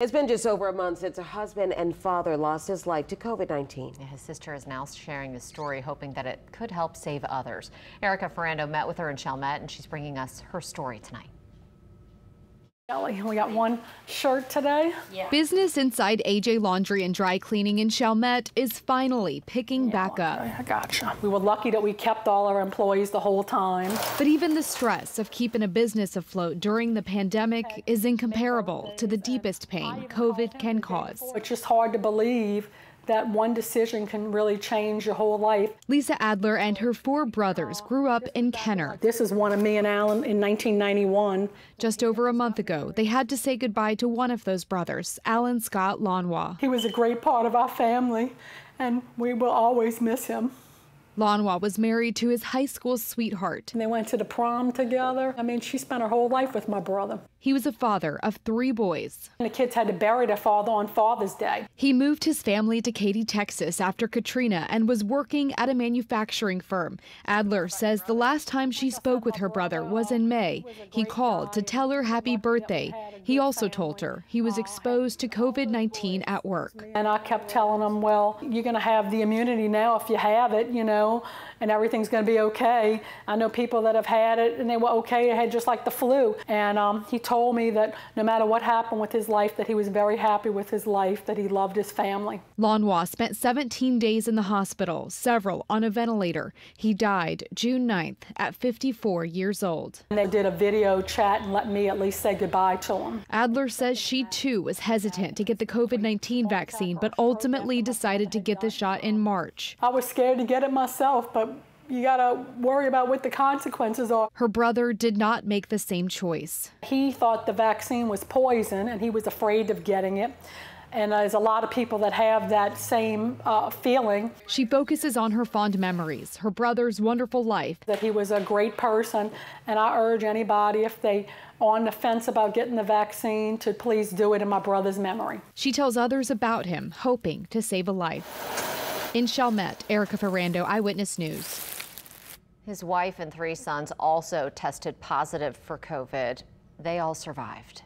It's been just over a month since a husband and father lost his life to COVID-19. His sister is now sharing the story, hoping that it could help save others. Erica Ferrando met with her in Chalmette, and she's bringing us her story tonight. We got one shirt today. Yeah. Business inside AJ Laundry and Dry Cleaning in Chalmette is finally picking yeah, back up. I gotcha. We were lucky that we kept all our employees the whole time. But even the stress of keeping a business afloat during the pandemic is incomparable to the deepest pain COVID can cause. It's just hard to believe that one decision can really change your whole life. Lisa Adler and her four brothers grew up in Kenner. This is one of me and Alan in 1991. Just over a month ago, they had to say goodbye to one of those brothers, Alan Scott Lonwa. He was a great part of our family, and we will always miss him. Lonwa was married to his high school sweetheart. And they went to the prom together. I mean, she spent her whole life with my brother. He was a father of three boys. And the kids had to bury their father on Father's Day. He moved his family to Katy, Texas after Katrina and was working at a manufacturing firm. Adler says the last time she spoke with her brother was in May. He called to tell her happy birthday. He also told her he was exposed to COVID 19 at work. And I kept telling him, well, you're going to have the immunity now if you have it, you know know, and everything's going to be okay. I know people that have had it and they were okay. They had just like the flu. And um, he told me that no matter what happened with his life, that he was very happy with his life, that he loved his family. Lonwa spent 17 days in the hospital, several on a ventilator. He died June 9th at 54 years old. And they did a video chat and let me at least say goodbye to him. Adler says she too was hesitant to get the COVID-19 vaccine, but ultimately decided to get the shot in March. I was scared to get it myself myself, but you gotta worry about what the consequences are. Her brother did not make the same choice. He thought the vaccine was poison and he was afraid of getting it. And there's a lot of people that have that same uh, feeling. She focuses on her fond memories, her brother's wonderful life. That he was a great person, and I urge anybody, if they on the fence about getting the vaccine, to please do it in my brother's memory. She tells others about him, hoping to save a life. In Chalmette, Erica Ferrando, Eyewitness News. His wife and three sons also tested positive for COVID. They all survived.